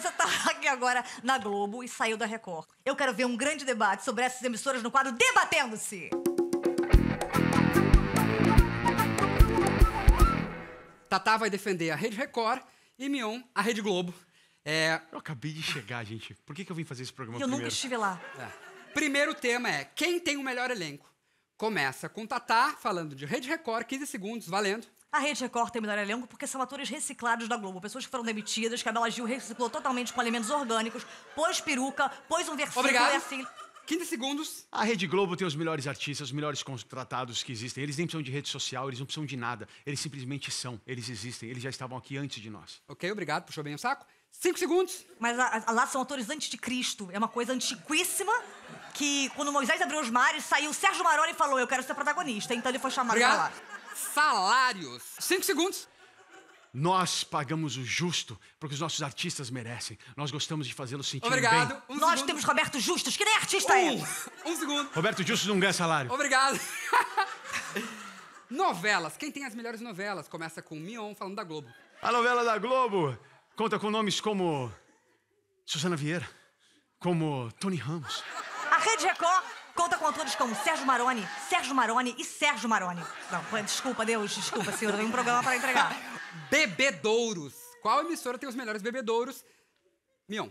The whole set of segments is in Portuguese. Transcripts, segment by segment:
você tá aqui agora na Globo e saiu da Record. Eu quero ver um grande debate sobre essas emissoras no quadro Debatendo-se. Tatá vai defender a Rede Record e Mion a Rede Globo. É... Eu acabei de chegar, gente. Por que, que eu vim fazer esse programa eu primeiro? Eu nunca estive lá. É. Primeiro tema é quem tem o melhor elenco. Começa com Tatá falando de Rede Record, 15 segundos, valendo. A Rede Record tem melhor elenco porque são atores reciclados da Globo. Pessoas que foram demitidas, que a Bela Gil reciclou totalmente com alimentos orgânicos, pôs peruca, pôs um versículo Obrigado. e assim... 15 segundos. A Rede Globo tem os melhores artistas, os melhores contratados que existem. Eles nem precisam de rede social, eles não precisam de nada. Eles simplesmente são, eles existem, eles já estavam aqui antes de nós. Ok, obrigado, puxou bem o saco. Cinco segundos. Mas a, a, lá são atores antes de Cristo. É uma coisa antiquíssima que quando Moisés abriu os mares, saiu Sérgio Maroni e falou: Eu quero ser protagonista. Então ele foi chamado obrigado. pra lá salários. Cinco segundos. Nós pagamos o justo porque os nossos artistas merecem. Nós gostamos de fazê-los sentir Obrigado. bem. Um Nós segundo. temos Roberto Justus, que nem uh, artista um. é. Um segundo. Roberto Justus não ganha salário. Obrigado. novelas. Quem tem as melhores novelas? Começa com Mion falando da Globo. A novela da Globo conta com nomes como Susana Vieira, como Tony Ramos. A Rede Record Conta com atores como Sérgio Maroni, Sérgio Maroni e Sérgio Maroni. Não, desculpa, Deus, desculpa, senhor, eu tenho um programa para entregar. Bebedouros. Qual emissora tem os melhores bebedouros? Mion.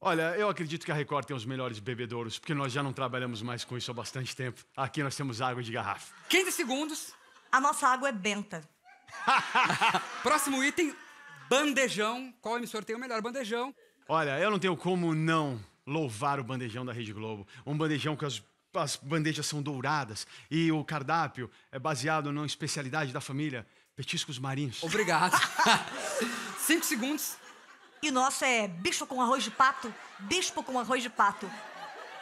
Olha, eu acredito que a Record tem os melhores bebedouros, porque nós já não trabalhamos mais com isso há bastante tempo. Aqui nós temos água de garrafa. 15 segundos. A nossa água é benta. Próximo item, bandejão. Qual emissora tem o melhor bandejão? Olha, eu não tenho como não louvar o bandejão da Rede Globo. Um bandejão que as, as bandejas são douradas e o cardápio é baseado numa especialidade da família, petiscos marinhos. Obrigado. Cinco segundos. E o nosso é bicho com arroz de pato, bispo com arroz de pato.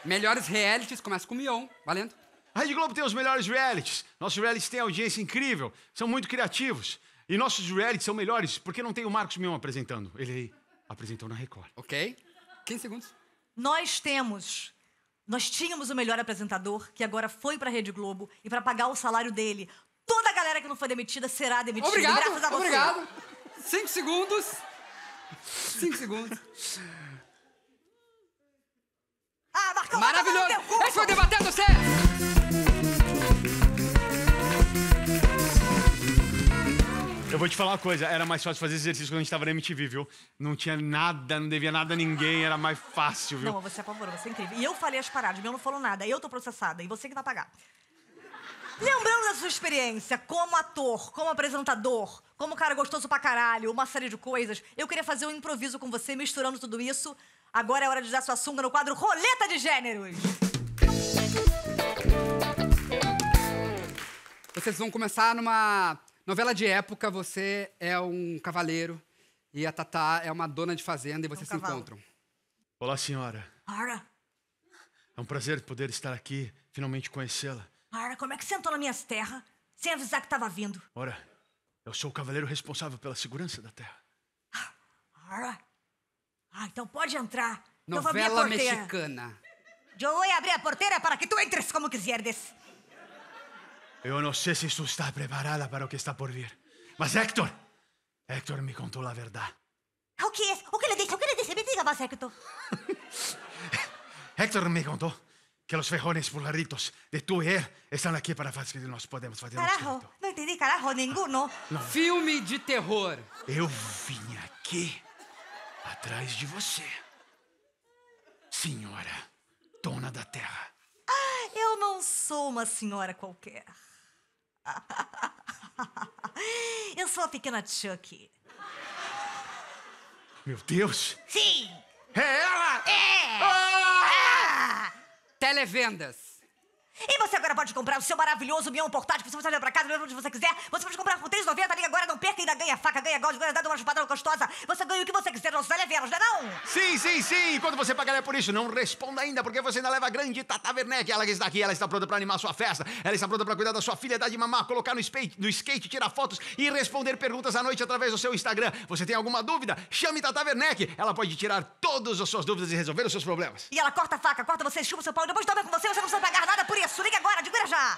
Melhores realities, começa com Mion, valendo. A Rede Globo tem os melhores realities. Nossos realities têm audiência incrível, são muito criativos. E nossos realities são melhores porque não tem o Marcos Mion apresentando. Ele aí apresentou na Record. Ok. 15 segundos. Nós temos, nós tínhamos o melhor apresentador, que agora foi para a Rede Globo, e para pagar o salário dele, toda a galera que não foi demitida será demitida. Obrigado, graças a você. Obrigado. Cinco segundos. Cinco segundos. Ah, Marcão, Maravilhoso. Esse foi o debate. Eu vou te falar uma coisa, era mais fácil fazer exercício quando a gente tava na MTV, viu? Não tinha nada, não devia nada a ninguém, era mais fácil, viu? Não, você é apavorou, você é incrível. E eu falei as paradas, meu não falou nada, eu tô processada, e você que vai pagar. Lembrando da sua experiência como ator, como apresentador, como cara gostoso pra caralho, uma série de coisas, eu queria fazer um improviso com você, misturando tudo isso. Agora é hora de dar sua sunga no quadro Roleta de Gêneros. Vocês vão começar numa Novela de época, você é um cavaleiro e a Tatá é uma dona de fazenda e é vocês um se encontram. Olá, senhora. Ara. É um prazer poder estar aqui, finalmente conhecê-la. Ara, como é que entrou nas minhas terras sem avisar que estava vindo? Ora, eu sou o cavaleiro responsável pela segurança da terra. Ah, Ara. Ah, então pode entrar. Novela mexicana. Eu vou abrir a porteira para que tu entres como quiserdes. Eu não sei se tú está preparada para o que está por vir. Mas Héctor, Héctor me contou a verdade. É ¿O que es? É? ¿O que ele disse ¿O que ele disse Me diga mas Héctor. Héctor me contou que os fejones pulgaritos de tú e ele estão aqui para nós Podemos fazer Carajo, um não entendi carajo ninguno. Não. Filme de terror. Eu vim aqui atrás de você, senhora dona da terra. Ah, eu não sou uma senhora qualquer. Eu sou a pequena Chuck. Meu Deus! Sim! É ela! É! Ah! Ah! Televendas. E você agora pode comprar o seu maravilhoso mião Portátil, que você pode levar pra casa, leva onde você quiser. Você pode comprar por 3,90, liga agora, não perca, ainda ganha faca, ganha gold, ganha dado uma chupada gostosa. Você ganha o que você quiser, nossos televeros, não é não? Sim, sim, sim. Quando você pagar é por isso, não responda ainda, porque você ainda leva a grande Tata Werneck. Ela que está aqui, ela está pronta pra animar sua festa, ela está pronta pra cuidar da sua filha, dar de mamar, colocar no skate, no skate, tirar fotos e responder perguntas à noite através do seu Instagram. Você tem alguma dúvida? Chame Tata Werneck. Ela pode tirar todas as suas dúvidas e resolver os seus problemas. E ela corta a faca, corta você, chupa o seu pau e depois toma com você, você não precisa pagar nada por isso. Suliga agora, de já.